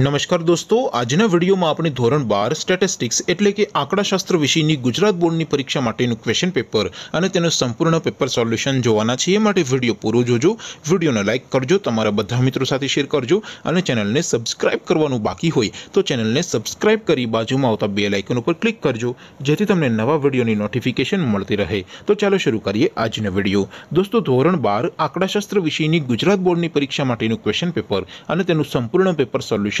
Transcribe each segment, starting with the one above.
નમસ્કાર દોસ્તો આજના વિડિયોમાં આપણે ધોરણ 12 સ્ટેટિસ્ટિક્સ એટલે કે આંકડાશાસ્ત્ર વિષયની ગુજરાત બોર્ડની પરીક્ષા માટેનું ક્વેશ્ચન પેપર અને તેનું સંપૂર્ણ પેપર સોલ્યુશન જોવાના છે એટલે વિડિયો પૂરો જોજો વિડિયોને લાઈક કરજો તમારા બધા મિત્રો સાથે શેર કરજો અને ચેનલને સબ્સ્ક્રાઇબ કરવાનું બાકી હોય તો ચેનલને સબ્સ્ક્રાઇબ કરી બાજુમાં આવતા બેલ આઇકન ઉપર ક્લિક કરજો જેથી તમને નવા વિડિયોની નોટિફિકેશન મળતી રહે તો ચાલો શરૂ કરીએ આજનો વિડિયો દોસ્તો ધોરણ 12 આંકડાશાસ્ત્ર વિષયની ગુજરાત બોર્ડની પરીક્ષા માટેનું ક્વેશ્ચન પેપર અને તેનું સંપૂર્ણ પેપર સોલ્યુશન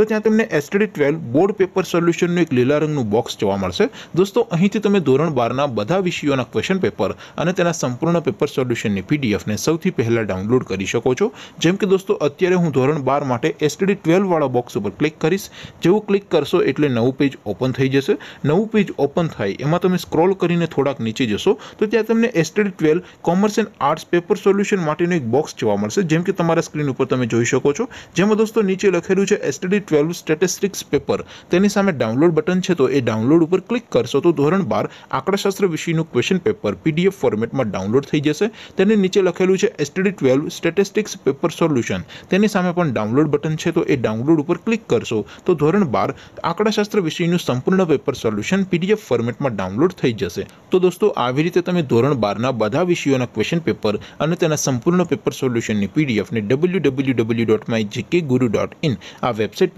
જો ત્યાં તમને STD 12 બોર્ડ પેપર સોલ્યુશન નું એક લાલ રંગનું બોક્સ જોવા મળશે દોસ્તો અહીંથી તમે ધોરણ 12 ના બધા વિષયોના ક્વેશ્ચન પેપર અને તેના સંપૂર્ણ પેપર સોલ્યુશનની PDF ને સૌથી પહેલા ડાઉનલોડ કરી શકો છો જેમ કે દોસ્તો અત્યારે હું ધોરણ 12 માટે STD 12 વાળો બોક્સ ઉપર ક્લિક કરીશ જેવું ક્લિક કરશો એટલે નવું પેજ ઓપન થઈ જશે નવું પેજ ઓપન થાય એમાં તમે સ્ક્રોલ કરીને થોડાક નીચે જશો તો ત્યાં તમને STD 12 commerce and arts paper solution માટેનું એક બોક્સ જોવા મળશે જેમ કે તમારા સ્ક્રીન ઉપર તમે જોઈ શકો છો જેમ દોસ્તો નીચે લખેલું છે STD ટ્વેલ્વ સ્ટેટિસ્ટિક્સ પેપર તેની સામે ડાઉનલોડ બટન છે તો એ ડાઉનલોડ ઉપર ક્લિક કરશો તો ધોરણ બાર આંકડાશાસ્ત્ર વિષયનું ક્વેશ્ચન પેપર પીડીએફ ફોર્મેટમાં ડાઉનલોડ થઈ જશે તેની નીચે લખેલું છે STD twelve statistics paper solution તેની સામે પણ ડાઉનલોડ બટન છે તો એ ડાઉનલોડ ઉપર ક્લિક કરશો તો ધોરણ બાર આંકડાશાસ્ત્ર વિષયનું સંપૂર્ણ પેપર સોલ્યુશન પીડીએફ ફોર્મેટમાં ડાઉનલોડ થઈ જશે તો દોસ્તો આવી રીતે તમે ધોરણ બારના બધા વિષયોના ક્વેશ્ચન પેપર અને તેના સંપૂર્ણ પેપર સોલ્યુશનની પીડીએફને W W W dot my GK guru dot in આ વેબસાઇટ